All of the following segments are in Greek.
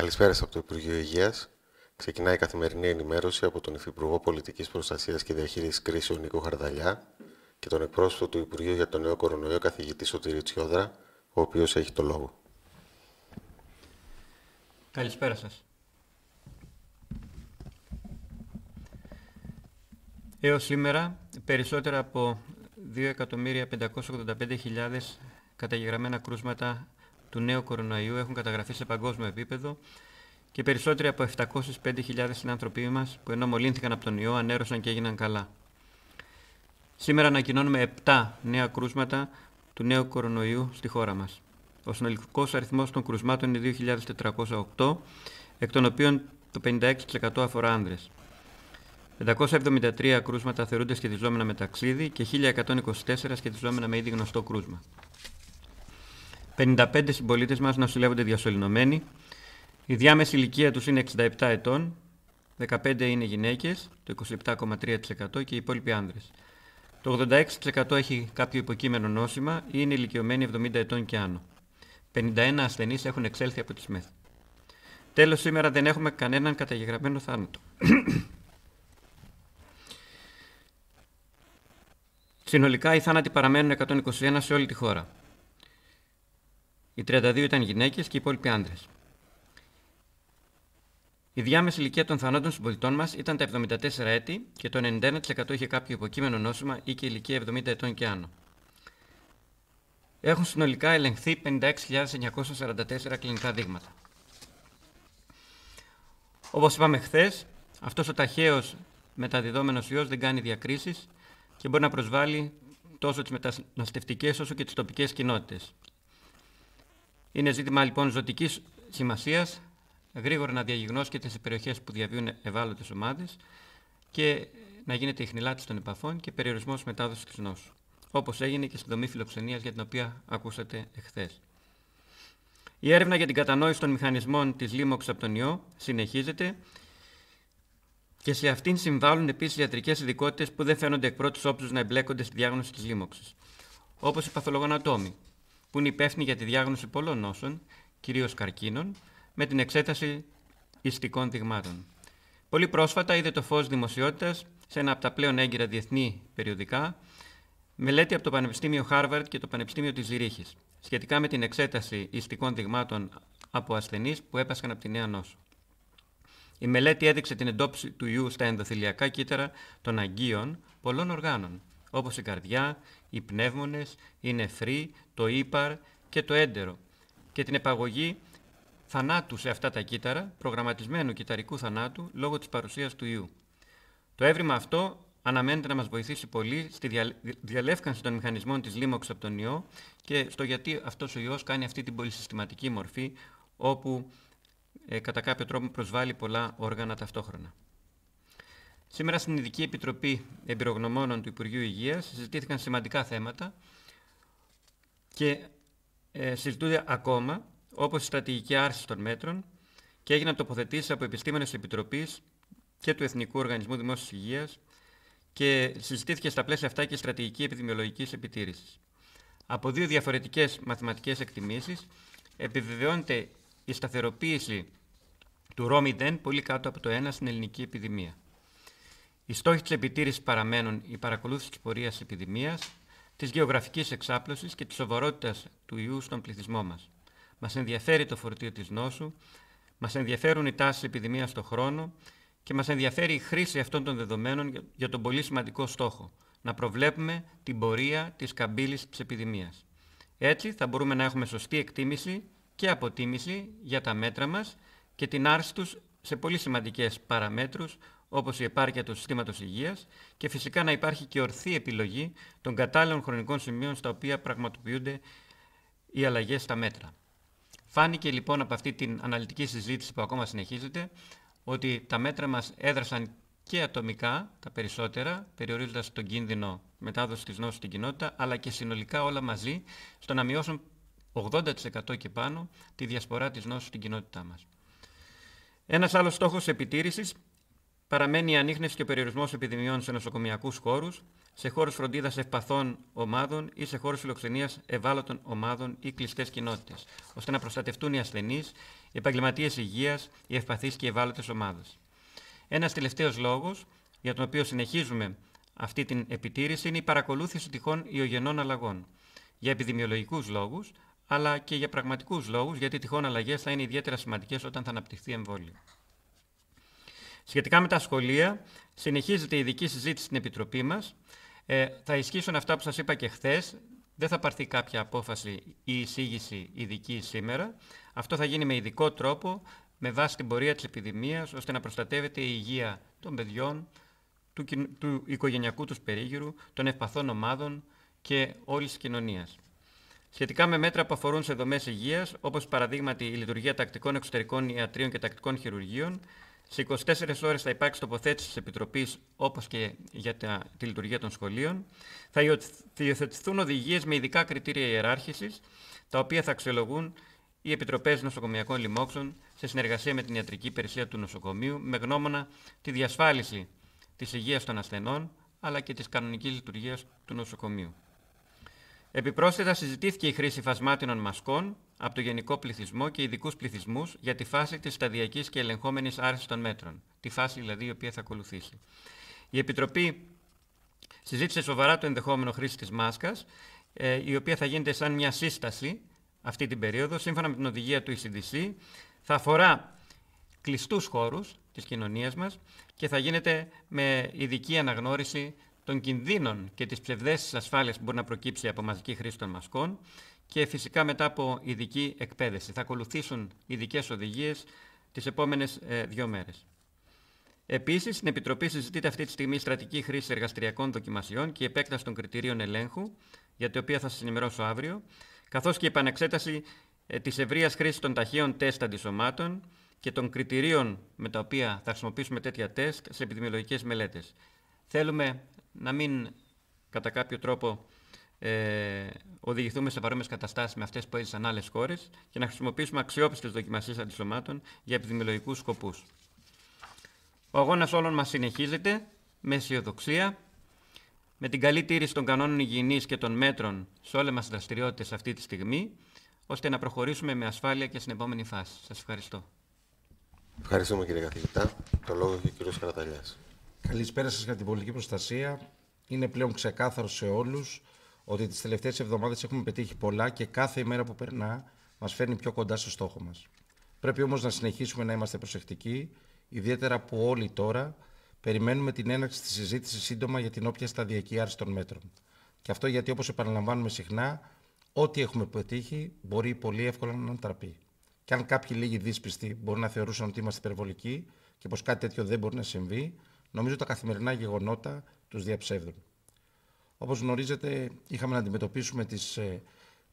Καλησπέρα από το Υπουργείο Υγείας. Ξεκινάει η καθημερινή ενημέρωση από τον Υφυπουργό Πολιτικής Προστασίας και Διαχείρισης Κρίσεων Νίκο Χαρδαλιά και τον εκπρόσωπο του Υπουργείου για τον νέο κορονοϊό καθηγητή Σωτήρη Τσιόδρα, ο οποίος έχει το λόγο. Καλησπέρα σας. Έως σήμερα, περισσότερα από 2.585.000 καταγεγραμμένα κρούσματα του νέου κορονοϊού έχουν καταγραφεί σε παγκόσμιο επίπεδο και περισσότεροι από 705.000 συνανθρωποί μας που ενώ μολύνθηκαν από τον ιό ανέρωσαν και έγιναν καλά. Σήμερα ανακοινώνουμε 7 νέα κρούσματα του νέου κορονοϊού στη χώρα μας. Ο συνολικός αριθμός των κρουσμάτων είναι 2.408, εκ των οποίων το 56% αφορά άνδρες. 573 κρούσματα θεωρούνται σχετιζόμενα με ταξίδι και 1.124 σχετιζόμενα με ήδη γνωστό κρούσμα. 55 συμπολίτες μας νοσηλεύονται διασωληνωμένοι. Η διάμεση ηλικία τους είναι 67 ετών. 15 είναι γυναίκες, το 27,3% και οι υπόλοιποι άνδρες. Το 86% έχει κάποιο υποκείμενο νόσημα ή είναι ηλικιωμένοι 70 ετών και άνω. 51 ασθενείς έχουν εξέλθει από τη ΣΜΕΘ. Τέλος, σήμερα δεν έχουμε κανέναν καταγεγραμμένο θάνατο. Συνολικά οι θάνατοι παραμένουν 121 σε όλη τη χώρα. Οι 32 ήταν γυναίκες και οι υπόλοιποι άντρες. Η διάμεση ηλικία των θανόντων πολιτών μας ήταν τα 74 έτη και το 91% είχε κάποιο υποκείμενο νόσημα ή και ηλικία 70 ετών και άνω. Έχουν συνολικά ελεγχθεί 56.944 κλινικά δείγματα. Όπως είπαμε χθες, αυτός ο ταχαίος μεταδιδόμενος ιός δεν κάνει διακρίσεις και μπορεί να προσβάλλει τόσο τις μεταναστευτικές όσο και τις τοπικές κοινότητες. Είναι ζήτημα λοιπόν ζωτικής σημασίας γρήγορα να διαγιγνώσκεται σε περιοχές που διαβίουν ευάλωτες ομάδες και να γίνεται η χνηλάτηση των επαφών και περιορισμός μετάδοσης τη νόσου. Όπως έγινε και στην δομή φιλοξενίας για την οποία ακούσατε εχθές. Η έρευνα για την κατανόηση των μηχανισμών της λίμωξη από τον ιό συνεχίζεται και σε αυτήν συμβάλλουν επίσης ιατρικές ειδικότητες που δεν φαίνονται εκ πρώτη όψους να εμπλέκονται στη διάγνωση της λίμωξης. Όπως οι παθολογονατόμοι, που είναι υπεύθυνη για τη διάγνωση πολλών νόσων, κυρίως καρκίνων, με την εξέταση ιστικών δειγμάτων. Πολύ πρόσφατα είδε το φως δημοσιότητας σε ένα από τα πλέον έγκυρα διεθνή περιοδικά, μελέτη από το Πανεπιστήμιο Χάρβαρτ και το Πανεπιστήμιο της Ζυρίχης σχετικά με την εξέταση ιστικών δειγμάτων από ασθενείς που έπασχαν από τη νέα νόσο. Η μελέτη έδειξε την εντόπιση του ιού στα ενδοθυλιακά κύτταρα των αγκίων πολλών οργάνων, όπως η καρδιά, οι πνεύμονες, οι νεφροί, το ύπαρ και το έντερο και την επαγωγή θανάτου σε αυτά τα κύτταρα, προγραμματισμένου κυταρικού θανάτου λόγω της παρουσίας του ιού. Το έβριμα αυτό αναμένεται να μας βοηθήσει πολύ στη διαλεύκανση των μηχανισμών της λίμωξης από τον ιό και στο γιατί αυτός ο ιός κάνει αυτή την πολυσυστηματική μορφή όπου ε, κατά κάποιο τρόπο προσβάλλει πολλά όργανα ταυτόχρονα. Σήμερα στην Ειδική Επιτροπή Εμπειρογνωμόνων του Υπουργείου Υγείας συζητήθηκαν σημαντικά θέματα και ε, συζητούνται ακόμα όπως η στρατηγική άρση των μέτρων και έγιναν τοποθετήσεις από επιστήμονες Επιτροπής και του Εθνικού Οργανισμού Δημόσιας Υγείας και συζητήθηκε στα πλαίσια αυτά και η στρατηγική επιδημιολογικής επιτήρησης. Από δύο διαφορετικές μαθηματικές εκτιμήσεις, επιβεβαιώνεται η σταθεροποίηση του 0 πολύ κάτω από το 1 στην ελληνική επιδημία. Οι στόχοι της επιτήρησης παραμένουν η παρακολούθηση της πορείας της επιδημίας, της γεωγραφικής εξάπλωσης και της σοβαρότητας του ιού στον πληθυσμό μας. Μας ενδιαφέρει το φορτίο της νόσου, μας ενδιαφέρουν οι τάσεις επιδημίας στον χρόνο και μας ενδιαφέρει η χρήση αυτών των δεδομένων για τον πολύ σημαντικό στόχο, να προβλέπουμε την πορεία της καμπύλης της επιδημίας. Έτσι θα μπορούμε να έχουμε σωστή εκτίμηση και αποτίμηση για τα μέτρα μας και την άρση τους σε πολύ σημαντικές παραμέτρους όπως η επάρκεια του συστήματος υγείας και φυσικά να υπάρχει και ορθή επιλογή των κατάλληλων χρονικών σημείων στα οποία πραγματοποιούνται οι αλλαγές στα μέτρα. Φάνηκε λοιπόν από αυτή την αναλυτική συζήτηση που ακόμα συνεχίζεται ότι τα μέτρα μας έδρασαν και ατομικά τα περισσότερα, περιορίζοντας τον κίνδυνο μετάδοσης της νόσης στην κοινότητα, αλλά και συνολικά όλα μαζί στο να μειώσουν 80% και πάνω τη διασπορά της νόσου στην κοινότητά μας. Ένας άλλος στόχος επιτήρησης Παραμένει η ανείχνευση και ο περιορισμός επιδημιών σε νοσοκομιακούς χώρους, σε χώρους φροντίδας ευπαθών ομάδων ή σε χώρους φιλοξενίας ευάλωτων ομάδων ή κλειστές κοινότητες, ώστε να προστατευτούν οι ασθενείς, οι επαγγελματίες υγείας, οι ευπαθείς και οι ευάλωτες ομάδες. Ένας τελευταίος λόγος για τον οποίο συνεχίζουμε αυτή την επιτήρηση είναι η παρακολούθηση τυχών ιογενών αλλαγών. Για επιδημιολογικούς λόγους, αλλά και για πραγματικούς λόγους, γιατί τυχόν αλλαγές θα είναι ιδιαίτερα σημαντικές όταν θα αναπτυχθεί εμβόλιο. Σχετικά με τα σχολεία, συνεχίζεται η ειδική συζήτηση στην Επιτροπή μας. Ε, θα ισχύσουν αυτά που σας είπα και χθες. Δεν θα πάρθει κάποια απόφαση ή εισήγηση ειδική σήμερα. Αυτό θα γίνει με ειδικό τρόπο, με βάση την πορεία της επιδημίας, ώστε να προστατεύεται η υγεία των παιδιών, του, του οικογενειακού τους περίγυρου, των ευπαθών ομάδων και όλης της κοινωνίας. Σχετικά με μέτρα που αφορούν σε δομές υγείας, όπως παραδείγματι η λειτουργία τακτικών εξωτερικών ιατρίων και τακτικών χειρουργείων, σε 24 ώρες θα υπάρξει τοποθέτηση της Επιτροπής, όπως και για τα, τη λειτουργία των σχολείων. Θα υιοθετηθούν οδηγίες με ειδικά κριτήρια ιεράρχησης, τα οποία θα αξιολογούν οι Επιτροπές Νοσοκομειακών Λοιμόξεων σε συνεργασία με την ιατρική υπηρεσία του νοσοκομείου, με γνώμονα τη διασφάλιση της υγείας των ασθενών αλλά και της κανονικής λειτουργίας του νοσοκομείου. Επιπρόσθετα, συζητήθηκε η χρήση φασμάτινων μασκών από το γενικό πληθυσμό και ειδικούς πληθυσμούς για τη φάση της σταδιακής και ελεγχόμενης άρσης των μέτρων. Τη φάση δηλαδή η οποία θα ακολουθήσει. Η Επιτροπή συζήτησε σοβαρά το ενδεχόμενο χρήση της μάσκας, ε, η οποία θα γίνεται σαν μια σύσταση αυτή την περίοδο, σύμφωνα με την οδηγία του ECDC. Θα αφορά κλειστούς χώρους της κοινωνίας μας και θα γίνεται με ειδική αναγνώριση των κινδύνων και τις ψευδές ασφάλεια που μπορεί να προκύψει από μαζική χρήση των μασκών και φυσικά μετά από ειδική εκπαίδευση. Θα ακολουθήσουν ειδικές οδηγίες τις επόμενες ε, δύο μέρες. Επίσης, στην Επιτροπή συζητείται αυτή τη στιγμή η στρατική χρήση εργαστηριακών δοκιμασιών και η επέκταση των κριτηρίων ελέγχου, για την οποία θα σας ενημερώσω αύριο, καθώς και η επανεξέταση ε, της ευρείας χρήσης των ταχαίων τεστ αντισωμάτων και των κριτηρίων με τα οποία θα χρησιμοποιήσουμε τέτοια τεστ σε επιδημιολογικές μελέτες. Θέλουμε να μην κατά κάποιο τρόπο ε, οδηγηθούμε σε παρόμοιες καταστάσεις με αυτές που έζησαν άλλες χώρες και να χρησιμοποιήσουμε αξιόπιστες δοκιμασίες αντισωμάτων για επιδημιολογικούς σκοπούς. Ο αγώνας όλων μας συνεχίζεται με αισιοδοξία, με την καλή τήρηση των κανόνων υγιεινής και των μέτρων σε όλες μας τις δραστηριότητες αυτή τη στιγμή, ώστε να προχωρήσουμε με ασφάλεια και στην επόμενη φάση. Σας ευχαριστώ. Ευχαριστούμε κύριε καθηγητά. Το λόγο έχει ο κύριος Καραταλιάς. Καλησπέρα σας για την πολιτική προστασία. Είναι πλέον ξεκάθαρο σε όλους ότι τις τελευταίες εβδομάδες έχουμε πετύχει πολλά και κάθε ημέρα που περνά μας φέρνει πιο κοντά στο στόχο μας. Πρέπει όμως να συνεχίσουμε να είμαστε προσεκτικοί, ιδιαίτερα που όλοι τώρα περιμένουμε την έναρξη της συζήτησης σύντομα για την όποια σταδιακή άρση των μέτρων. Και αυτό γιατί όπως επαναλαμβάνουμε συχνά, ό,τι έχουμε πετύχει μπορεί πολύ εύκολα να ανατραπεί. Και αν κάποιοι λίγοι δύσπιστοι μπορεί να θεωρούσαν ότι είμαστε υπερβολικοί και πως κάτι τέτοιο δεν μπορεί να συμβεί, Νομίζω τα καθημερινά γεγονότα τους διαψεύδουν. Όπως γνωρίζετε, είχαμε να αντιμετωπίσουμε τις ε,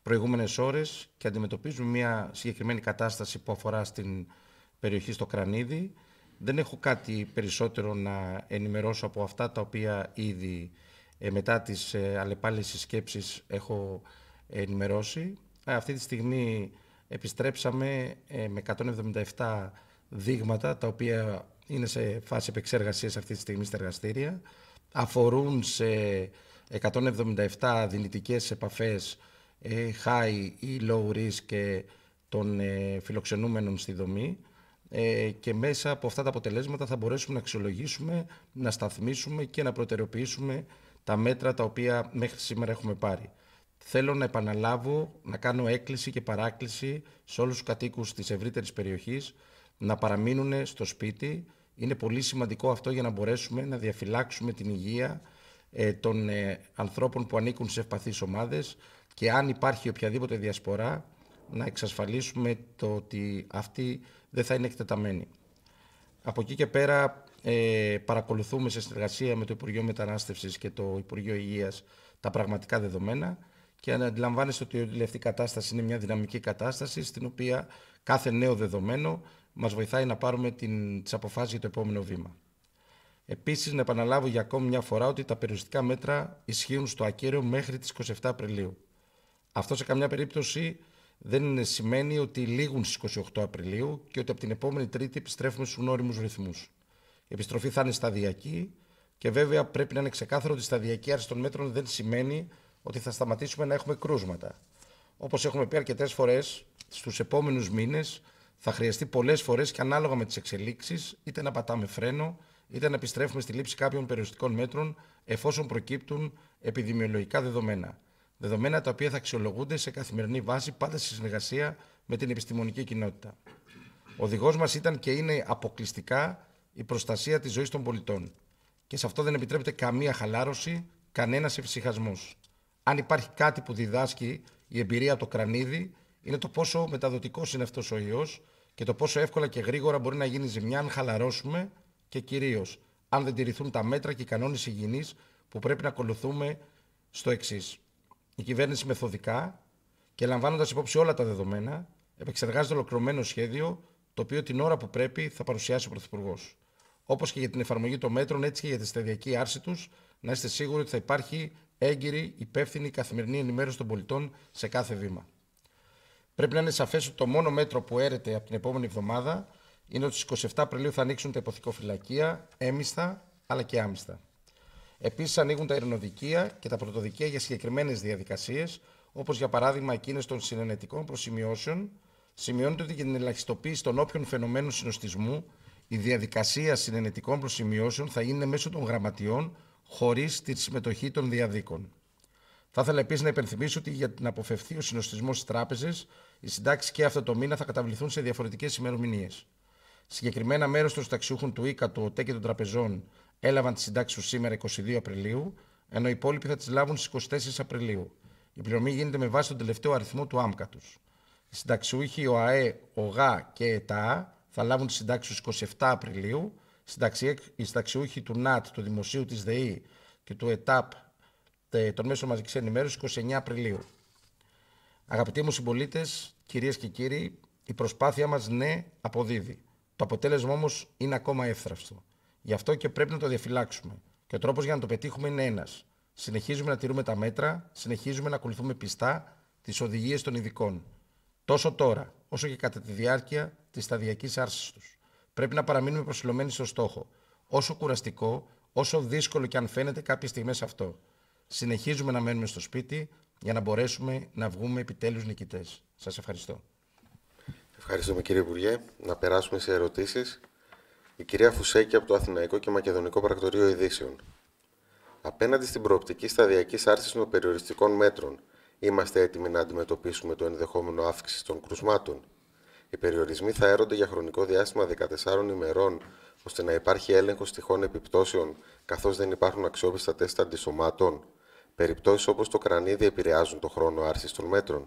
προηγούμενες ώρες και αντιμετωπίζουμε μια συγκεκριμένη κατάσταση που αφορά στην περιοχή στο Κρανίδι. Δεν έχω κάτι περισσότερο να ενημερώσω από αυτά τα οποία ήδη ε, μετά τις ε, αλλεπάλληλες συσκέψεις έχω ενημερώσει. Αυτή τη στιγμή επιστρέψαμε με 177 δείγματα τα οποία είναι σε φάση επεξεργασίας αυτή τη στιγμή στα εργαστήρια. Αφορούν σε 177 δυνητικές επαφές ε, high ή low risk και των ε, φιλοξενούμενων στη δομή ε, και μέσα από αυτά τα αποτελέσματα θα μπορέσουμε να αξιολογήσουμε, να σταθμίσουμε και να προτεραιοποιήσουμε τα μέτρα τα οποία μέχρι σήμερα έχουμε πάρει. Θέλω να επαναλάβω, να κάνω έκκληση και παράκληση σε όλους τους κατοίκους της ευρύτερης περιοχής να παραμείνουν στο σπίτι, είναι πολύ σημαντικό αυτό για να μπορέσουμε να διαφυλάξουμε την υγεία ε, των ε, ανθρώπων που ανήκουν σε ευπαθείς ομάδες και αν υπάρχει οποιαδήποτε διασπορά να εξασφαλίσουμε το ότι αυτή δεν θα είναι εκτεταμένη. Από εκεί και πέρα ε, παρακολουθούμε σε συνεργασία με το Υπουργείο Μετανάστευσης και το Υπουργείο Υγείας τα πραγματικά δεδομένα και αντιλαμβάνεστε ότι η τελευταία κατάσταση είναι μια δυναμική κατάσταση στην οποία κάθε νέο δεδομένο μας βοηθάει να πάρουμε την, τις αποφάσεις για το επόμενο βήμα. Επίσης, να επαναλάβω για ακόμη μια φορά ότι τα περιοριστικά μέτρα ισχύουν στο ακέραιο μέχρι τις 27 Απριλίου. Αυτό σε καμιά περίπτωση δεν σημαίνει ότι λήγουν στις 28 Απριλίου και ότι από την επόμενη Τρίτη επιστρέφουμε στους γνώριμους ρυθμούς. Η επιστροφή θα είναι σταδιακή και βέβαια πρέπει να είναι ξεκάθαρο ότι η σταδιακή άρση των μέτρων δεν σημαίνει ότι θα σταματήσουμε να έχουμε κρούσματα. Όπως έχουμε πει αρκετές φορές στους επόμενους μήνες. Θα χρειαστεί πολλές φορές και ανάλογα με τις εξελίξεις είτε να πατάμε φρένο, είτε να επιστρέφουμε στη λήψη κάποιων περιοριστικών μέτρων εφόσον προκύπτουν επιδημιολογικά δεδομένα. Δεδομένα τα οποία θα αξιολογούνται σε καθημερινή βάση πάντα στη συνεργασία με την επιστημονική κοινότητα. Ο οδηγός μας ήταν και είναι αποκλειστικά η προστασία της ζωής των πολιτών. Και σε αυτό δεν επιτρέπεται καμία χαλάρωση, κανένας εφησυχασμός. Αν υπάρχει κάτι που διδάσκει η εμπειρία από το κρανίδι, είναι το πόσο μεταδοτικός είναι αυτός ο ιός και το πόσο εύκολα και γρήγορα μπορεί να γίνει ζημιά αν χαλαρώσουμε και κυρίως αν δεν τηρηθούν τα μέτρα και οι κανόνες υγιεινής που πρέπει να ακολουθούμε στο εξής. Η κυβέρνηση μεθοδικά και λαμβάνοντας υπόψη όλα τα δεδομένα, επεξεργάζεται ολοκληρωμένο σχέδιο το οποίο την ώρα που πρέπει θα παρουσιάσει ο Πρωθυπουργός. Όπως και για την εφαρμογή των μέτρων, έτσι και για τη σταδιακή άρση τους, να είστε σίγουροι ότι θα υπάρχει έγκυρη, υπεύθυνη, καθημερινή ενημέρωση των πολιτών σε κάθε βήμα. Πρέπει να είναι σαφές ότι το μόνο μέτρο που έρεται από την επόμενη εβδομάδα είναι ότι στις 27 Απριλίου θα ανοίξουν τα υποθυκοφυλακεία έμισθα αλλά και άμισθα. Επίσης, ανοίγουν τα ειρηνοδικεία και τα πρωτοδικεία για συγκεκριμένες διαδικασίες, όπως για παράδειγμα εκείνες των συνενετικών προσημειώσεων. Σημειώνεται ότι για την ελαχιστοποίηση των όποιων φαινομένων συνοστισμού, η διαδικασία συνενετικών προσημειώσεων θα είναι μέσω των γραμματιών χωρίς τη συμμετοχή των διαδίκων. Θα ήθελα επίσης να υπενθυμίσω ότι για την αποφευθεί ο συνοστισμός της τράπεζας, οι συντάξεις και αυτό το μήνα θα καταβληθούν σε διαφορετικές ημερομηνίες. Συγκεκριμένα, μέρος των συνταξιούχων του ΙΚΑ, του ΟΤΕ και των τραπεζών έλαβαν τις συντάξεις τους σήμερα 22 Απριλίου, ενώ οι υπόλοιποι θα τις λάβουν στις 24 Απριλίου. Η πληρωμή γίνεται με βάση τον τελευταίο αριθμό του άμκα τους. Οι συνταξιούχοι ΟΑΕ, ΟΓΑ και ΕΤΑ θα λάβουν τις συντάξεις τους 27 Απριλίου. Οι συνταξιούχοι του ΝΑΤ, του Δημοσίου της ΔΕΗ και του ΕΤΑΠ των μέσων μαζικής ενημέρωσης 29 Απριλίου. Αγαπητοί μου συμπολίτες, κυρίες και κύριοι, η προσπάθεια μας ναι αποδίδει. Το αποτέλεσμα όμως είναι ακόμα εύθραυστο. Γι' αυτό και πρέπει να το διαφυλάξουμε. Και ο τρόπος για να το πετύχουμε είναι ένας. Συνεχίζουμε να τηρούμε τα μέτρα, συνεχίζουμε να ακολουθούμε πιστά τις οδηγίες των ειδικών. Τόσο τώρα, όσο και κατά τη διάρκεια της σταδιακής άρσης τους. Πρέπει να παραμείνουμε προσιλωμένοι στο στόχο. Όσο κουραστικό, όσο δύσκολο και αν φαίνεται κάποιες στιγμές αυτό συνεχίζουμε να μένουμε στο σπίτι για να μπορέσουμε να βγούμε επιτέλους νικητές. Σας ευχαριστώ. Ευχαριστούμε κύριε Υπουργέ. Να περάσουμε σε ερωτήσεις. Η κυρία Φουσέκη από το Αθηναϊκό και Μακεδονικό Πρακτορείο Ειδήσεων. Απέναντι στην προοπτική σταδιακής άρσης των περιοριστικών μέτρων, είμαστε έτοιμοι να αντιμετωπίσουμε το ενδεχόμενο αύξησης των κρουσμάτων. Οι περιορισμοί θα έρονται για χρονικό διάστημα 14 ημερών, ώστε να υπάρχει έλεγχος τυχόν επιπτώσεων, καθώς δεν υπάρχουν αξιόπιστα τεστ αντισωμάτων. Περιπτώσεις όπως το κρανίδι επηρεάζουν το χρόνο άρσης των μέτρων.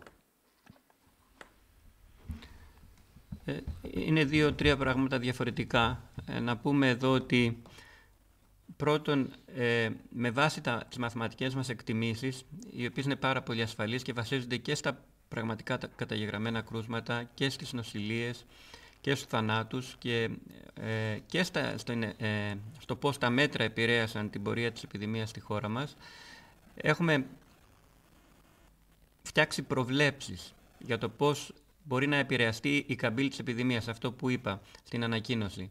Ε, είναι δύο-τρία πράγματα διαφορετικά. Ε, να πούμε εδώ ότι πρώτον, ε, με βάση τα, τις μαθηματικές μας εκτιμήσεις, οι οποίες είναι πάρα πολύ ασφαλείς και βασίζονται και στα πραγματικά καταγεγραμμένα κρούσματα και στις νοσηλίες και στους θανάτους και, και στα, στο, ε, στο πώς τα μέτρα επηρέασαν την πορεία της επιδημίας στη χώρα μας, έχουμε φτιάξει προβλέψεις για το πώς μπορεί να επηρεαστεί η καμπύλη της επιδημίας, αυτό που είπα στην ανακοίνωση.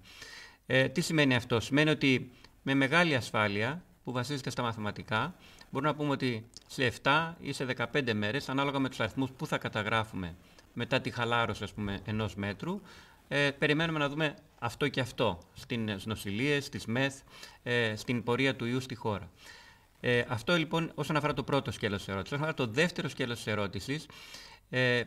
Ε, τι σημαίνει αυτό, σημαίνει ότι με μεγάλη ασφάλεια που βασίζεται στα μαθηματικά, μπορούμε να πούμε ότι σε 7 ή σε 15 μέρες, ανάλογα με τους αριθμούς που θα καταγράφουμε μετά τη χαλάρωση ας πούμε, ενός μέτρου, ε, περιμένουμε να δούμε αυτό και αυτό στις νοσηλίες, στις ΜΕΘ, ε, στην πορεία του ιού στη χώρα. Ε, αυτό λοιπόν όσον αφορά το πρώτο σκέλος της ερώτησης. Όσον αφορά το δεύτερο σκέλος της ερώτησης, ε,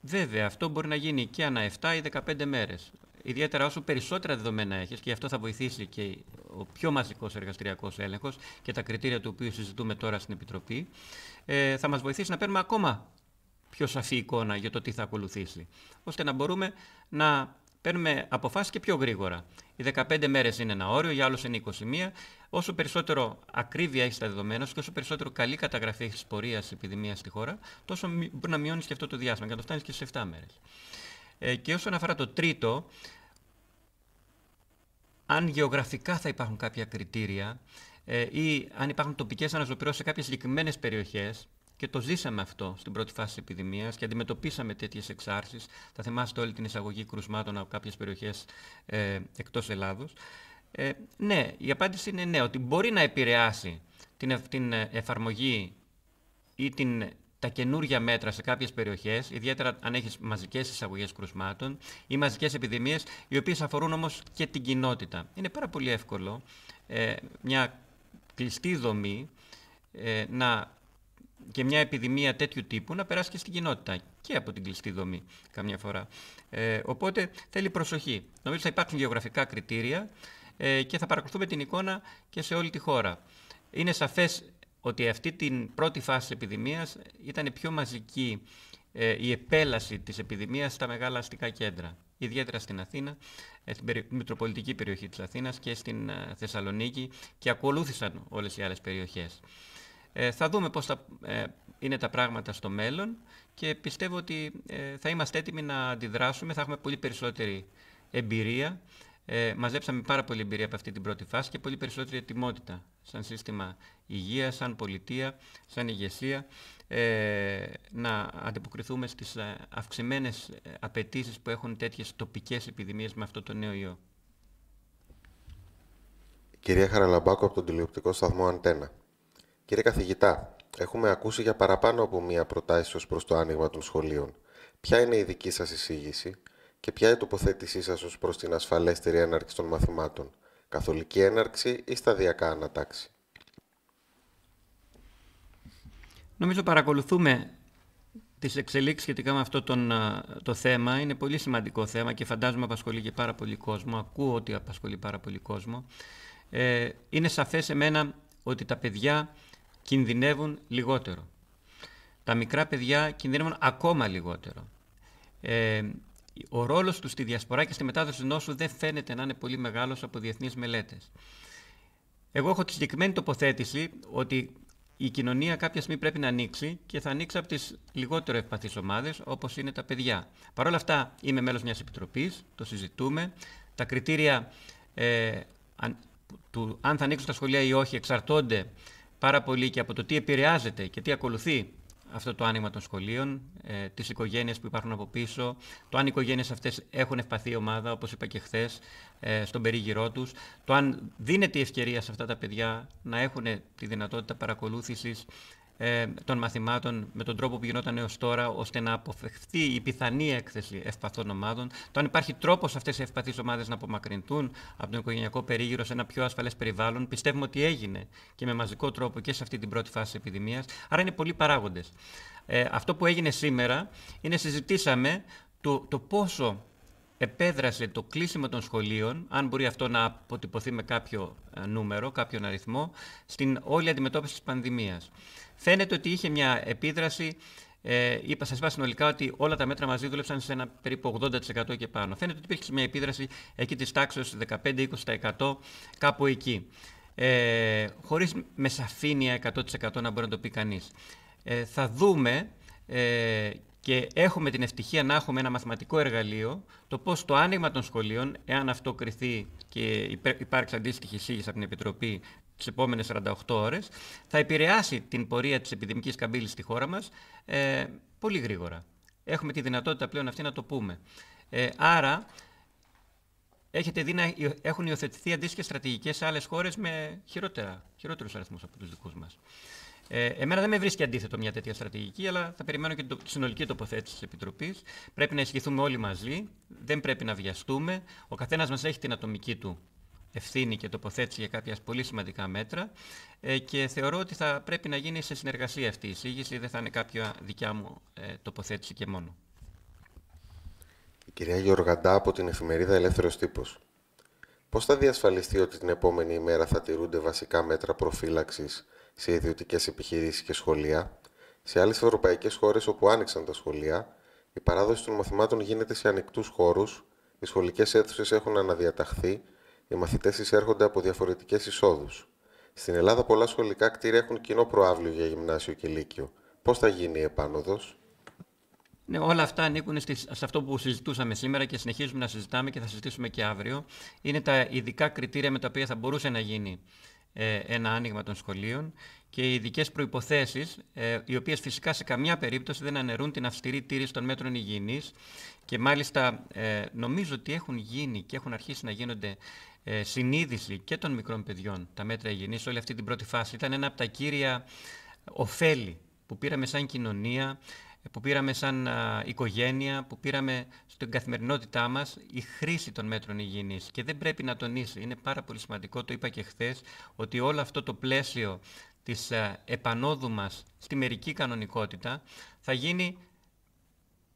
βέβαια αυτό μπορεί να γίνει και ανά 7 ή 15 μέρες. Ιδιαίτερα όσο περισσότερα δεδομένα έχεις και αυτό θα βοηθήσει και ο πιο μαζικός εργαστηριακός έλεγχος και τα κριτήρια του οποίου συζητούμε τώρα στην Επιτροπή, ε, θα μας βοηθήσει να παίρνουμε ακόμα πιο σαφή εικόνα για το τι θα ακολουθήσει, ώστε να μπορούμε να παίρνουμε αποφάσεις και πιο γρήγορα. Οι 15 μέρες είναι ένα όριο, για άλλους είναι 21. Όσο περισσότερο ακρίβεια έχεις τα δεδομένα σου και όσο περισσότερο καλή καταγραφή έχεις τη πορείας επιδημίας στη χώρα, τόσο μπορεί να μειώνεις και αυτό το διάστημα και να το φτάνεις και στι 7 μέρες. Ε, και όσον αφορά το τρίτο, αν γεωγραφικά θα υπάρχουν κάποια κριτήρια ε, ή αν υπάρχουν τοπικές αναζωοποιρώσει σε κάποιες συγκεκριμένες περιοχές, και το ζήσαμε αυτό στην πρώτη φάση της επιδημίας και αντιμετωπίσαμε τέτοιες εξάρσεις. Θα θυμάστε όλη την εισαγωγή κρουσμάτων από κάποιες περιοχές ε, εκτός Ελλάδος. Ε, ναι, η απάντηση είναι ναι, ότι μπορεί να επηρεάσει την, την ε, εφαρμογή ή την τα καινούργια μέτρα σε κάποιες περιοχές, ιδιαίτερα αν έχεις μαζικές εισαγωγές κρουσμάτων ή μαζικές επιδημίες, οι οποίες αφορούν όμως και την κοινότητα. Είναι πάρα πολύ εύκολο ε, μια κλειστή δομή ε, να και μια επιδημία τέτοιου τύπου να περάσει και στην κοινότητα και από την κλειστή δομή καμιά φορά. Ε, οπότε θέλει προσοχή. Νομίζω θα υπάρχουν γεωγραφικά κριτήρια ε, και θα παρακολουθούμε την εικόνα και σε όλη τη χώρα. Είναι σαφές ότι αυτή την πρώτη φάση της επιδημίας ήταν πιο μαζική ε, η επέλαση της επιδημίας στα μεγάλα αστικά κέντρα. Ιδιαίτερα στην Αθήνα, ε, στην Μητροπολιτική περιοχή της Αθήνας και στην ε, Θεσσαλονίκη και ακολούθησαν όλες οι άλλες περιοχές. Ε, θα δούμε πώς θα ε, είναι τα πράγματα στο μέλλον και πιστεύω ότι ε, θα είμαστε έτοιμοι να αντιδράσουμε, θα έχουμε πολύ περισσότερη εμπειρία. Ε, μαζέψαμε πάρα πολύ εμπειρία από αυτή την πρώτη φάση και πολύ περισσότερη ετοιμότητα σαν σύστημα υγείας, σαν πολιτεία, σαν ηγεσία ε, να ανταποκριθούμε στις ε, αυξημένες ε, απαιτήσεις που έχουν τέτοιες τοπικές επιδημίες με αυτό το νέο ιό. Κυρία Χαραλαμπάκο από τον τηλεοπτικό σταθμό Αντένα. Κύριε καθηγητά, έχουμε ακούσει για παραπάνω από μία προτάσεις ως προς το άνοιγμα των σχολείων. Ποια είναι η δική σας εισήγηση και ποια είναι η τοποθέτησή σας ως προς την ασφαλέστερη έναρξη των μαθημάτων, καθολική έναρξη ή σταδιακά ανατάξη. Νομίζω παρακολουθούμε τις εξελίξεις σχετικά με αυτό τον, το θέμα. Είναι πολύ σημαντικό θέμα και φαντάζομαι απασχολεί και πάρα πολύ κόσμο. Ακούω ότι απασχολεί πάρα πολύ κόσμο. Ε, είναι σαφές μένα ότι τα παιδιά κινδυνεύουν λιγότερο. Τα μικρά παιδιά κινδυνεύουν ακόμα λιγότερο. Ε, ο ρόλος τους στη διασπορά και στη μετάδοση νόσου δεν φαίνεται να είναι πολύ μεγάλος από διεθνείς μελέτες. Εγώ έχω τη συγκεκριμένη τοποθέτηση ότι η κοινωνία κάποια στιγμή πρέπει να ανοίξει και θα ανοίξει από τις λιγότερο ευπαθείς ομάδες, όπως είναι τα παιδιά. Παρ' όλα αυτά, είμαι μέλος μιας επιτροπής, το συζητούμε. Τα κριτήρια ε, αν, του αν θα ανοίξουν τα σχολεία ή όχι εξαρτώνται πάρα πολύ και από το τι επηρεάζεται και τι ακολουθεί αυτό το άνοιγμα των σχολείων, ε, τις οικογένειες που υπάρχουν από πίσω, το αν οι οικογένειες αυτές έχουν ευπαθή ομάδα, όπως είπα και χθες, ε, στον περίγυρό τους, το αν δίνεται η ευκαιρία σε αυτά τα παιδιά να έχουν τη δυνατότητα παρακολούθησης ε, των μαθημάτων με τον τρόπο που γινόταν έως τώρα, ώστε να αποφευχθεί η πιθανή έκθεση ευπαθών ομάδων, το αν υπάρχει τρόπος αυτές οι ευπαθείς ομάδες να απομακρυνθούν από τον οικογενειακό περίγυρο σε ένα πιο ασφαλές περιβάλλον, πιστεύουμε ότι έγινε και με μαζικό τρόπο και σε αυτή την πρώτη φάση τη επιδημίας. Άρα είναι πολλοί παράγοντες. Ε, αυτό που έγινε σήμερα είναι συζητήσαμε το, το πόσο επέδρασε το κλείσιμο των σχολείων, αν μπορεί αυτό να αποτυπωθεί με κάποιο ε, νούμερο, κάποιον αριθμό, στην όλη αντιμετώπιση της πανδημίας. Φαίνεται ότι είχε μια επίδραση ε, είπα, σας είπα συνολικά ότι όλα τα μέτρα μαζί δούλεψαν σε ένα περίπου 80% και πάνω. Φαίνεται ότι υπήρχε μια επίδραση εκεί της τάξης 15-20% κάπου εκεί. Ε, χωρίς με σαφήνεια 100% να μπορεί να το πει κανείς. Ε, θα δούμε ε, και έχουμε την ευτυχία να έχουμε ένα μαθηματικό εργαλείο, το πώς το άνοιγμα των σχολείων, εάν αυτό κριθεί και υπάρξει αντίστοιχη εισήγηση από την Επιτροπή τις επόμενες 48 ώρες, θα επηρεάσει την πορεία της επιδημικής καμπύλης στη χώρα μας ε, πολύ γρήγορα. Έχουμε τη δυνατότητα πλέον αυτή να το πούμε. Ε, άρα, έχετε δει έχουν υιοθετηθεί αντίστοιχες στρατηγικές σε άλλες χώρες με χειρότερους αριθμούς από τους δικούς μας. Ε, εμένα δεν με βρίσκει αντίθετο μια τέτοια στρατηγική, αλλά θα περιμένω και την συνολική τοποθέτηση της Επιτροπής. Πρέπει να ισχυθούμε όλοι μαζί, δεν πρέπει να βιαστούμε. Ο καθένας μας έχει την ατομική του ευθύνη και τοποθέτηση για κάποια πολύ σημαντικά μέτρα ε, και θεωρώ ότι θα πρέπει να γίνει σε συνεργασία αυτή η εισήγηση, δεν θα είναι κάποια δικιά μου ε, τοποθέτηση και μόνο. Η κυρία Γεωργαντά από την εφημερίδα ελεύθερος τύπος. Πώς θα διασφαλιστεί ότι την επόμενη ημέρα θα τηρούνται βασικά μέτρα προφύλαξης, σε ιδιωτικές επιχειρήσεις και σχολεία, σε άλλες ευρωπαϊκές χώρες όπου άνοιξαν τα σχολεία, η παράδοση των μαθημάτων γίνεται σε ανοιχτούς χώρους, οι σχολικές αίθουσες έχουν αναδιαταχθεί, οι μαθητές εισέρχονται από διαφορετικές εισόδους. Στην Ελλάδα πολλά σχολικά κτίρια έχουν κοινό προάβλιο για γυμνάσιο και λύκειο. Πώς θα γίνει η επάνωδος? Ναι, όλα αυτά ανήκουν σε αυτό που συζητούσαμε σήμερα και συνεχίζουμε να συζητάμε και θα συζητήσουμε και αύριο. Είναι τα ειδικά κριτήρια με τα οποία θα μπορούσε να γίνει ε, ένα άνοιγμα των σχολείων και οι ειδικές προποθέσει, ε, οι οποίες φυσικά σε καμιά περίπτωση δεν αναιρούν την αυστηρή τήρηση των μέτρων υγιεινής και μάλιστα ε, νομίζω ότι έχουν γίνει και έχουν αρχίσει να γίνονται συνείδηση και των μικρών παιδιών τα μέτρα υγιεινής όλη αυτή την πρώτη φάση. Ήταν ένα από τα κύρια ωφέλη που πήραμε σαν κοινωνία που πήραμε σαν οικογένεια, που πήραμε στην καθημερινότητά μας η χρήση των μέτρων υγιεινής. Και δεν πρέπει να τονίσει, είναι πάρα πολύ σημαντικό, το είπα και χθες, ότι όλο αυτό το πλαίσιο της επανόδου μας στη μερική κανονικότητα θα γίνει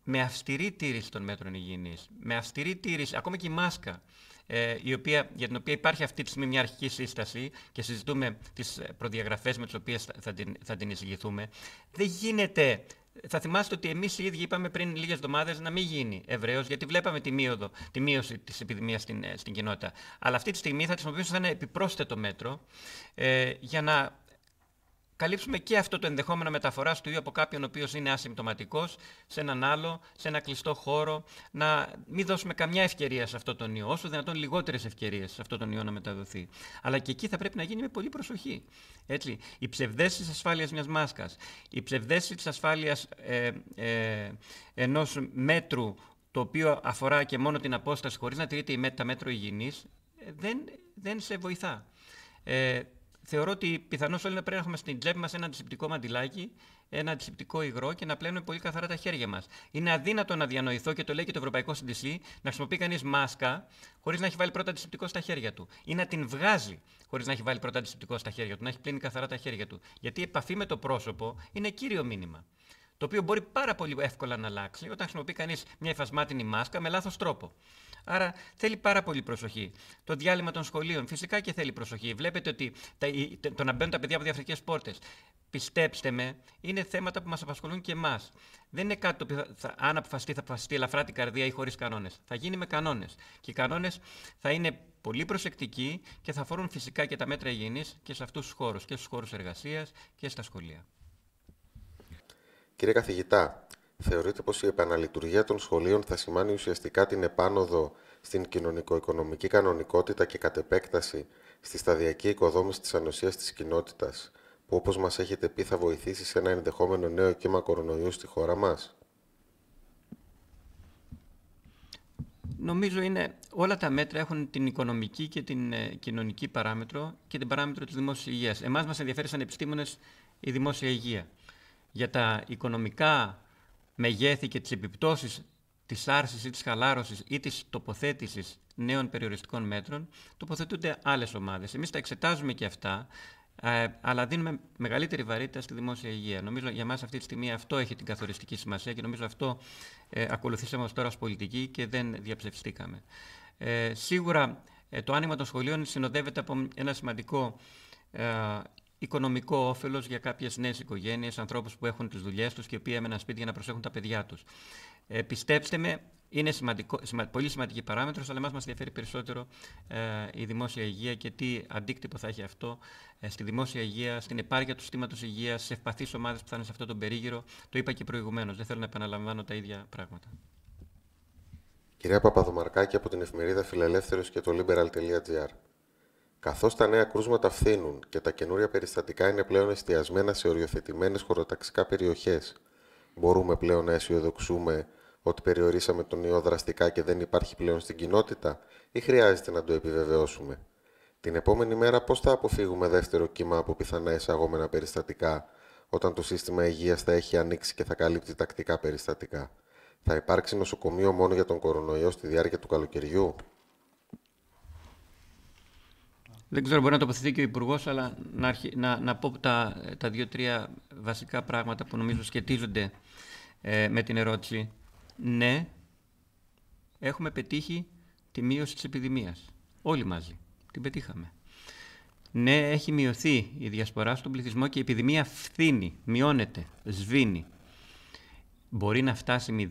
με αυστηρή τήρηση των μέτρων υγιεινής, με αυστηρή τήρηση, ακόμα και η μάσκα, ε, η οποία, για την οποία υπάρχει αυτή τη στιγμή μια αρχική σύσταση και συζητούμε τις προδιαγραφές με τις οποίες θα την, θα την εισηγηθούμε, δεν γίνεται θα θυμάστε ότι εμείς οι ίδιοι είπαμε πριν λίγες εβδομάδες να μην γίνει ευρέω, γιατί βλέπαμε τη, τη μείωση της επιδημίας στην, ε, στην κοινότητα. Αλλά αυτή τη στιγμή θα χρησιμοποιήσουμε ένα επιπρόσθετο μέτρο ε, για να καλύψουμε και αυτό το ενδεχόμενο μεταφοράς του ιού από κάποιον ο οποίος είναι ασυμπτωματικός σε έναν άλλο, σε ένα κλειστό χώρο. Να μην δώσουμε καμιά ευκαιρία σε αυτό τον ιό, όσο δυνατόν λιγότερες ευκαιρίες σε αυτό τον ιό να μεταδοθεί. Αλλά και εκεί θα πρέπει να γίνει με πολύ προσοχή. Έτσι. Η ψευδέστηση τη ασφάλειας μιας μάσκας, η ψευδέστηση της ασφάλειας ε, ε ενός μέτρου το οποίο αφορά και μόνο την απόσταση χωρίς να τηρείται τα μέτρο υγιεινής, ε, δεν, δεν σε βοηθά. Ε, θεωρώ ότι πιθανώς όλοι πρέπει να έχουμε στην τσέπη μας ένα αντισηπτικό μαντιλάκι, ένα αντισηπτικό υγρό και να πλένουμε πολύ καθαρά τα χέρια μας. Είναι αδύνατο να διανοηθώ και το λέει και το Ευρωπαϊκό Συντησί να χρησιμοποιεί κανείς μάσκα χωρίς να έχει βάλει πρώτα αντισηπτικό στα χέρια του ή να την βγάζει χωρίς να έχει βάλει πρώτα αντισηπτικό στα χέρια του, να έχει πλύνει καθαρά τα χέρια του. Γιατί η επαφή με το πρόσωπο είναι κύριο μήνυμα. Το οποίο μπορεί πάρα πολύ εύκολα να αλλάξει όταν χρησιμοποιεί κανείς μια εφασμάτινη μάσκα με λάθος τρόπο. Άρα θέλει πάρα πολύ προσοχή. Το διάλειμμα των σχολείων φυσικά και θέλει προσοχή. Βλέπετε ότι τα, το να μπαίνουν τα παιδιά από διαφορετικές πόρτες. Πιστέψτε με, είναι θέματα που μας απασχολούν και εμάς. Δεν είναι κάτι το οποίο θα, αν αποφασιστεί, θα αποφασιστεί ελαφρά την καρδία ή χωρίς κανόνες. Θα γίνει με κανόνες. Και οι κανόνες θα είναι πολύ προσεκτικοί και θα αφορούν φυσικά και τα μέτρα υγιεινής και σε αυτούς τους χώρους. Και στους χώρους εργασίας και στα σχολεία. Κύριε καθηγητά, θεωρείτε πως η επαναλειτουργία των σχολείων θα σημάνει ουσιαστικά την επάνωδο στην κοινωνικο-οικονομική κανονικότητα και κατ' επέκταση στη σταδιακή οικοδόμηση της ανοσίας της κοινότητας, που όπως μας έχετε πει θα βοηθήσει σε ένα ενδεχόμενο νέο κύμα κορονοϊού στη χώρα μας. Νομίζω είναι όλα τα μέτρα έχουν την οικονομική και την ε, κοινωνική παράμετρο και την παράμετρο της δημόσιας υγείας. Εμάς μας ενδιαφέρει σαν επιστήμονες η δημόσια υγεία. Για τα οικονομικά μεγέθη και τις επιπτώσεις της άρσης ή της χαλάρωσης ή της τοποθέτησης νέων περιοριστικών μέτρων, τοποθετούνται άλλες ομάδες. Εμείς τα εξετάζουμε και αυτά, ε, αλλά δίνουμε μεγαλύτερη βαρύτητα στη δημόσια υγεία. Νομίζω για μας αυτή τη στιγμή αυτό έχει την καθοριστική σημασία και νομίζω αυτό ε, ακολουθήσαμε τώρα ως πολιτική και δεν διαψευστήκαμε. Ε, σίγουρα ε, το άνοιγμα των σχολείων συνοδεύεται από ένα σημαντικό ε, οικονομικό όφελος για κάποιες νέες οικογένειες, ανθρώπους που έχουν τις δουλειές τους και οι οποίοι έμεναν σπίτι για να προσέχουν τα παιδιά τους. Ε, πιστέψτε με, είναι σημαντικό, πολύ σημαντική παράμετρος, αλλά μας ενδιαφέρει περισσότερο ε, η δημόσια υγεία και τι αντίκτυπο θα έχει αυτό ε, στη δημόσια υγεία, στην επάρκεια του συστήματος υγείας, σε ευπαθείς ομάδες που θα είναι σε αυτόν τον περίγυρο. Το είπα και προηγουμένως. Δεν θέλω να επαναλαμβάνω τα ίδια πράγματα. Κυρία Παπαδομαρκάκη από την εφημερίδα Φιλελεύθερος και το liberal.gr. Καθώς τα νέα κρούσματα φθήνουν και τα καινούρια περιστατικά είναι πλέον εστιασμένα σε οριοθετημένες χωροταξικά περιοχές, μπορούμε πλέον να αισιοδοξούμε ότι περιορίσαμε τον ιό δραστικά και δεν υπάρχει πλέον στην κοινότητα, ή χρειάζεται να το επιβεβαιώσουμε. Την επόμενη μέρα πώς θα αποφύγουμε δεύτερο κύμα από πιθανά εισαγόμενα περιστατικά, όταν το σύστημα υγείας θα έχει ανοίξει και θα καλύπτει τακτικά περιστατικά. Θα υπάρξει νοσοκομείο μόνο για τον κορονοϊό στη διάρκεια του καλοκαιριού. Δεν ξέρω, μπορεί να τοποθετεί και ο Υπουργός, αλλά να, αρχι... να, να πω τα, τα δύο-τρία βασικά πράγματα που νομίζω σχετίζονται ε, με την ερώτηση. Ναι, έχουμε πετύχει τη μείωση της επιδημίας. Όλοι μαζί. Την πετύχαμε. Ναι, έχει μειωθεί η διασπορά στον πληθυσμό και η επιδημία φθήνει, μειώνεται, σβήνει. Μπορεί να φτάσει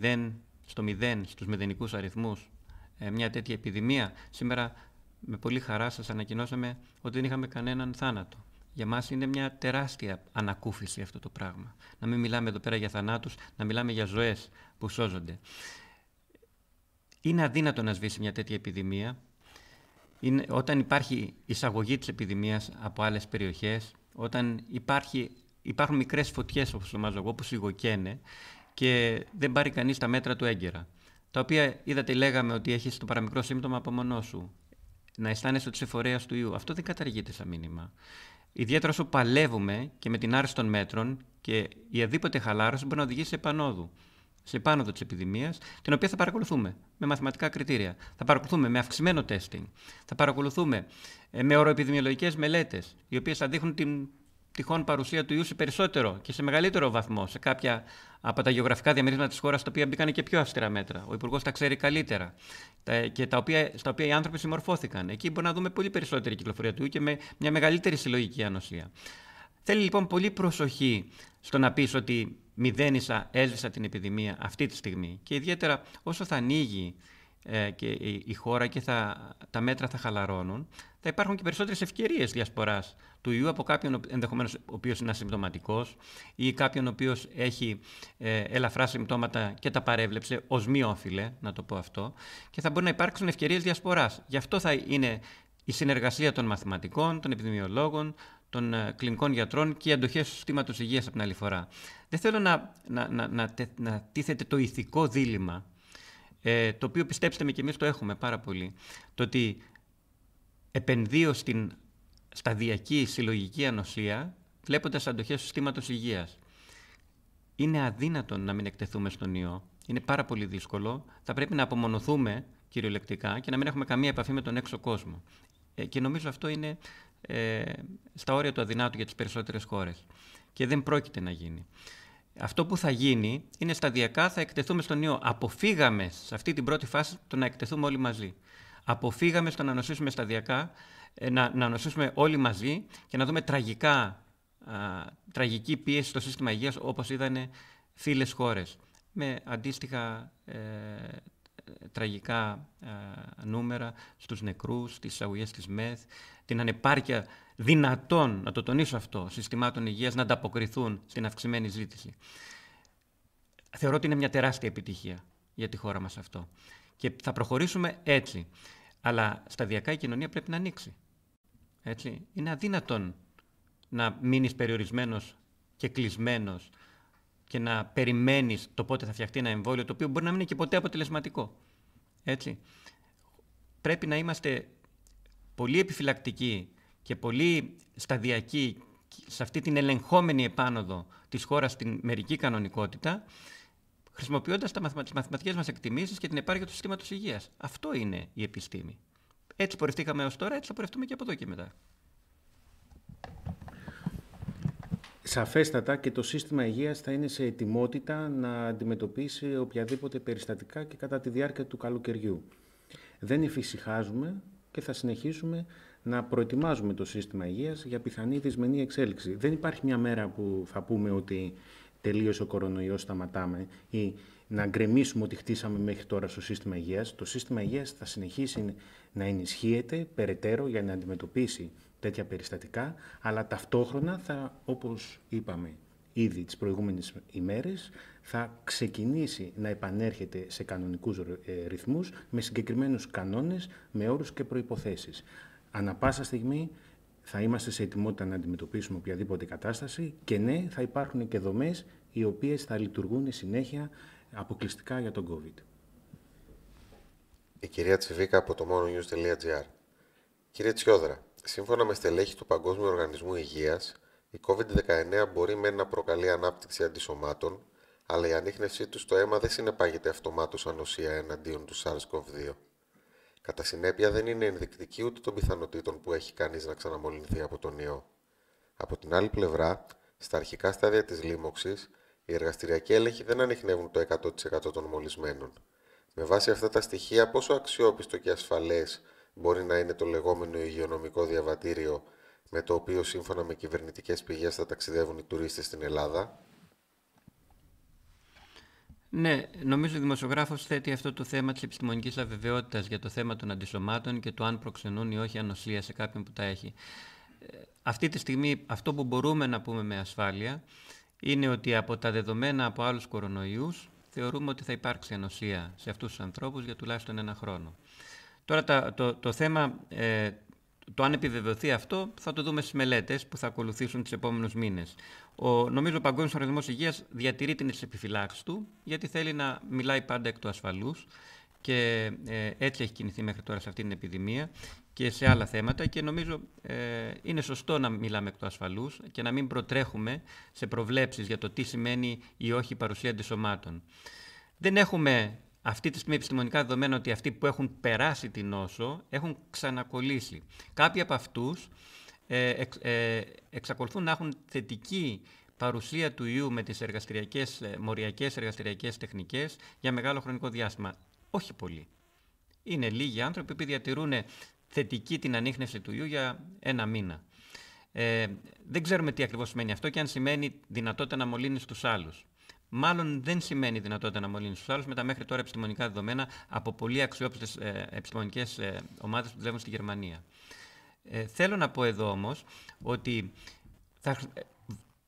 στο μηδέν, στους μηδενικούς αριθμούς, ε, μια τέτοια επιδημία. Σήμερα με πολύ χαρά σας ανακοινώσαμε ότι δεν είχαμε κανέναν θάνατο. Για μας είναι μια τεράστια ανακούφιση αυτό το πράγμα. Να μην μιλάμε εδώ πέρα για θανάτους, να μιλάμε για ζωές που σώζονται. Είναι αδύνατο να σβήσει μια τέτοια επιδημία. Είναι, όταν υπάρχει εισαγωγή της επιδημίας από άλλες περιοχές, όταν υπάρχει, υπάρχουν μικρές φωτιές όπως ονομάζω εγώ που σιγοκαίνε και δεν πάρει κανείς τα μέτρα του έγκαιρα τα οποία είδατε λέγαμε ότι έχεις το παραμικρό σύμπτωμα από μόνος σου να αισθάνεσαι ότι είσαι φορέας του ιού. Αυτό δεν καταργείται σαν μήνυμα. Ιδιαίτερα όσο παλεύουμε και με την άρση των μέτρων και η αδίποτε χαλάρωση μπορεί να οδηγήσει σε επανόδου. Σε επάνωδο της επιδημίας, την οποία θα παρακολουθούμε με μαθηματικά κριτήρια. Θα παρακολουθούμε με αυξημένο τέστινγκ. Θα παρακολουθούμε ε, με οροεπιδημιολογικέ μελέτες, οι οποίες θα δείχνουν την τυχόν παρουσία του ιού σε περισσότερο και σε μεγαλύτερο βαθμό σε κάποια από τα γεωγραφικά διαμερίσματα της χώρας, τα οποία μπήκαν και πιο αυστηρά μέτρα. Ο Υπουργός τα ξέρει καλύτερα και τα οποία, στα οποία οι άνθρωποι συμμορφώθηκαν. Εκεί μπορούμε να δούμε πολύ περισσότερη κυκλοφορία του ιού και με μια μεγαλύτερη συλλογική ανοσία. Θέλει λοιπόν πολύ προσοχή στο να πεις ότι μηδένισα, έζησα την επιδημία αυτή τη στιγμή. Και ιδιαίτερα όσο θα ανοίγει ε, και η χώρα και θα, τα μέτρα θα χαλαρώνουν, θα υπάρχουν και περισσότερες ευκαιρίες διασποράς του ιού από κάποιον ενδεχομένως ο οποίος είναι ασυμπτωματικός ή κάποιον ο οποίος έχει ε, ελαφρά συμπτώματα και τα παρέβλεψε ως όφιλε, να το πω αυτό, και θα μπορεί να υπάρξουν ευκαιρίες διασποράς. Γι' αυτό θα είναι η συνεργασία των μαθηματικών, των επιδημιολόγων, των ε, κλινικών γιατρών και οι αντοχές του συστήματος υγείας από την άλλη φορά. Δεν θέλω να, να, να, να τίθεται το ηθικό δίλημα ε, το οποίο πιστέψτε με και εμείς το έχουμε πάρα πολύ, το ότι επενδύω στην σταδιακή συλλογική ανοσία βλέποντας αντοχές του συστήματος υγείας. Είναι αδύνατο να μην εκτεθούμε στον ιό. Είναι πάρα πολύ δύσκολο. Θα πρέπει να απομονωθούμε κυριολεκτικά και να μην έχουμε καμία επαφή με τον έξω κόσμο. Ε, και νομίζω αυτό είναι ε, στα όρια του αδυνάτου για τις περισσότερες χώρες. Και δεν πρόκειται να γίνει αυτό που θα γίνει είναι σταδιακά θα εκτεθούμε στον ιό. Αποφύγαμε σε αυτή την πρώτη φάση το να εκτεθούμε όλοι μαζί. Αποφύγαμε στο να νοσήσουμε σταδιακά, ε, να, να νοσήσουμε όλοι μαζί και να δούμε τραγικά, τραγική πίεση στο σύστημα υγείας όπως είδανε φίλες χώρες με αντίστοιχα ε, τραγικά νούμερα στους νεκρούς, στις αγωγές της ΜΕΘ, την ανεπάρκεια δυνατών, να το τονίσω αυτό, συστημάτων υγείας να ανταποκριθούν στην αυξημένη ζήτηση. Θεωρώ ότι είναι μια τεράστια επιτυχία για τη χώρα μας αυτό. Και θα προχωρήσουμε έτσι. Αλλά σταδιακά η κοινωνία πρέπει να ανοίξει. Έτσι. Είναι αδύνατον να μείνεις περιορισμένος και κλεισμένος και να περιμένεις το πότε θα φτιαχτεί ένα εμβόλιο το οποίο μπορεί να μην είναι και ποτέ αποτελεσματικό. Έτσι. Πρέπει να είμαστε πολύ επιφυλακτική και πολύ σταδιακή σε αυτή την ελεγχόμενη επάνωδο της χώρας στην μερική κανονικότητα, χρησιμοποιώντας τα μαθηματικές μας εκτιμήσεις και την επάρκεια του συστήματος υγείας. Αυτό είναι η επιστήμη. Έτσι πορευτήκαμε έως τώρα, έτσι θα πορευτούμε και από εδώ και μετά. Σαφέστατα και το σύστημα υγείας θα είναι σε ετοιμότητα να αντιμετωπίσει οποιαδήποτε περιστατικά και κατά τη διάρκεια του καλοκαιριού. Δεν εφησυχάζουμε και θα συνεχίσουμε να προετοιμάζουμε το σύστημα υγείας για πιθανή δυσμενή εξέλιξη. Δεν υπάρχει μια μέρα που θα πούμε ότι τελείωσε ο κορονοϊός, σταματάμε ή να γκρεμίσουμε ότι χτίσαμε μέχρι τώρα στο σύστημα υγείας. Το σύστημα υγείας θα συνεχίσει να ενισχύεται περαιτέρω για να αντιμετωπίσει τέτοια περιστατικά, αλλά ταυτόχρονα θα, όπως είπαμε ήδη τις προηγούμενες ημέρες, θα ξεκινήσει να επανέρχεται σε κανονικούς ε, ρυθμούς με συγκεκριμένους κανόνες, με όρους και προϋποθέσεις. Ανα πάσα στιγμή θα είμαστε σε ετοιμότητα να αντιμετωπίσουμε οποιαδήποτε κατάσταση και ναι, θα υπάρχουν και δομές οι οποίες θα λειτουργούν συνέχεια αποκλειστικά για τον COVID. Η κυρία Τσιβίκα από το mononews.gr Κύριε Τσιόδρα, σύμφωνα με στελέχη του Παγκόσμιου Οργανισμού Υγείας, η COVID-19 μπορεί μεν να προκαλεί ανάπτυξη αντισωμάτων, αλλά η ανείχνευσή τους στο αίμα δεν συνεπάγεται αυτομάτως ανοσία εναντίον του SARS-CoV-2. Κατά συνέπεια, δεν είναι ενδεικτική ούτε των πιθανότητων που έχει κανείς να ξαναμολυνθεί από τον ιό. Από την άλλη πλευρά, στα αρχικά στάδια της λίμωξης, οι εργαστηριακοί έλεγχοι δεν ανοιχνεύουν το 100% των μολυσμένων. Με βάση αυτά τα στοιχεία, πόσο αξιόπιστο και ασφαλές μπορεί να είναι το λεγόμενο υγειονομικό διαβατήριο με το οποίο σύμφωνα με κυβερνητικές πηγές θα ταξιδεύουν οι τουρίστες στην Ελλάδα. Ναι, νομίζω ο δημοσιογράφος θέτει αυτό το θέμα της επιστημονικής αβεβαιότητας για το θέμα των αντισωμάτων και το αν προξενούν ή όχι ανοσία σε κάποιον που τα έχει. Ε, αυτή τη στιγμή αυτό που μπορούμε να πούμε με ασφάλεια είναι ότι από τα δεδομένα από άλλους κορονοϊούς θεωρούμε ότι θα υπάρξει ανοσία σε αυτούς τους ανθρώπους για τουλάχιστον ένα χρόνο. Τώρα το, το, το θέμα ε, το αν επιβεβαιωθεί αυτό θα το δούμε στις μελέτες που θα ακολουθήσουν τους επόμενους μήνες. Νομίζω ο Παγκόσμιος Οργανισμός Υγείας διατηρεί τι επιφυλάξει του, γιατί θέλει να μιλάει πάντα εκ του ασφαλούς και ε, έτσι έχει κινηθεί μέχρι τώρα σε αυτή την επιδημία και σε άλλα θέματα και νομίζω ε, είναι σωστό να μιλάμε εκ του ασφαλούς και να μην προτρέχουμε σε προβλέψεις για το τι σημαίνει ή όχι η παρουσία αντισωμάτων. Δεν έχουμε αυτή τη στιγμή επιστημονικά δεδομένα ότι αυτοί που έχουν περάσει την νόσο έχουν ξανακολλήσει. Κάποιοι από αυτούς ε, ε, ε, εξακολουθούν να έχουν θετική παρουσία του ιού με τις εργαστηριακές, ε, μοριακές εργαστηριακές τεχνικές για μεγάλο χρονικό διάστημα. Όχι πολύ. Είναι λίγοι άνθρωποι που διατηρούν θετική την ανείχνευση του ιού για ένα μήνα. Ε, δεν ξέρουμε τι ακριβώς σημαίνει αυτό και αν σημαίνει δυνατότητα να μολύνεις τους άλλους μάλλον δεν σημαίνει δυνατότητα να μολύνεις τους άλλους με τα μέχρι τώρα επιστημονικά δεδομένα από πολύ αξιόπιστες επιστημονικές ε, ομάδες που δουλεύουν στη Γερμανία. Ε, θέλω να πω εδώ όμως ότι θα ε,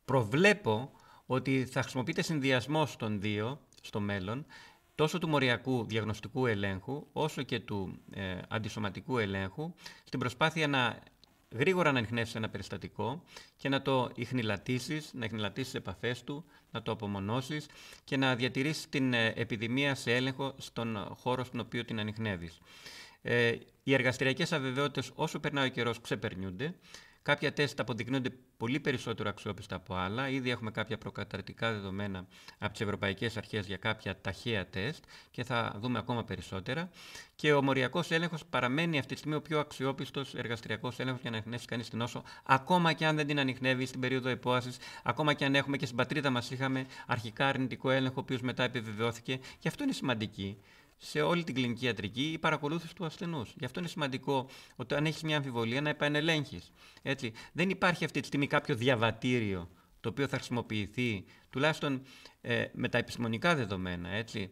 προβλέπω ότι θα χρησιμοποιείται συνδυασμό των δύο στο μέλλον τόσο του μοριακού διαγνωστικού ελέγχου όσο και του ε, αντισωματικού ελέγχου στην προσπάθεια να γρήγορα να ανιχνεύσει ένα περιστατικό και να το ιχνηλατήσεις, να ιχνηλατήσεις τις επαφές του, να το απομονώσεις και να διατηρήσεις την ε, επιδημία σε έλεγχο στον χώρο στον οποίο την ανοιχνεύεις. Ε, οι εργαστηριακές αβεβαιότητες, όσο περνάει ο καιρός ξεπερνιούνται. Κάποια τεστ αποδεικνύονται πολύ περισσότερο αξιόπιστα από άλλα. Ήδη έχουμε κάποια προκαταρτικά δεδομένα από τις ευρωπαϊκές αρχές για κάποια ταχαία τεστ και θα δούμε ακόμα περισσότερα. Και ο μοριακός έλεγχος παραμένει αυτή τη στιγμή ο πιο αξιόπιστος εργαστηριακό έλεγχος για να ανοιχνεύσει κανείς την όσο, ακόμα και αν δεν την ανοιχνεύει στην περίοδο επόαση, ακόμα και αν έχουμε και στην πατρίδα μας είχαμε αρχικά αρνητικό έλεγχο, ο οποίος μετά επιβεβαιώθηκε. Και αυτό είναι σημαντική σε όλη την κλινική ιατρική η παρακολούθηση του ασθενούς. Γι' αυτό είναι σημαντικό ότι αν έχει μια αμφιβολία να επανελέγχεις. Δεν υπάρχει αυτή τη στιγμή κάποιο διαβατήριο το οποίο θα χρησιμοποιηθεί τουλάχιστον ε, με τα επιστημονικά δεδομένα. Έτσι.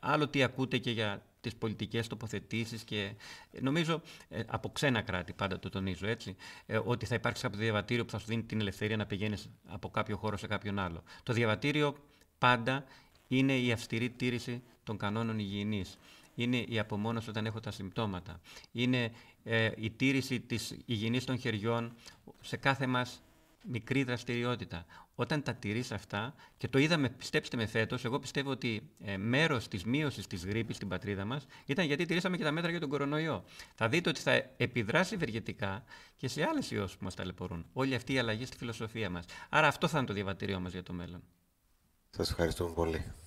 Άλλο τι ακούτε και για τις πολιτικές τοποθετήσεις και ε, νομίζω ε, από ξένα κράτη πάντα το τονίζω έτσι ε, ότι θα υπάρξει κάποιο διαβατήριο που θα σου δίνει την ελευθερία να πηγαίνεις από κάποιο χώρο σε κάποιον άλλο. Το διαβατήριο πάντα είναι η αυστηρή τήρηση των κανόνων υγιεινής. Είναι η απομόνωση όταν έχω τα συμπτώματα. Είναι ε, η τήρηση της υγιεινής των χεριών σε κάθε μας μικρή δραστηριότητα. Όταν τα τηρείς αυτά, και το είδαμε, πιστέψτε με φέτος, εγώ πιστεύω ότι ε, μέρος της μείωσης της γρήπης στην πατρίδα μας ήταν γιατί τηρήσαμε και τα μέτρα για τον κορονοϊό. Θα δείτε ότι θα επιδράσει ευεργετικά και σε άλλες ιώσεις που μας ταλαιπωρούν. Όλη αυτή η αλλαγή στη φιλοσοφία μας. Άρα αυτό θα είναι το διαβατήριό μας για το μέλλον. Σας ευχαριστούμε πολύ.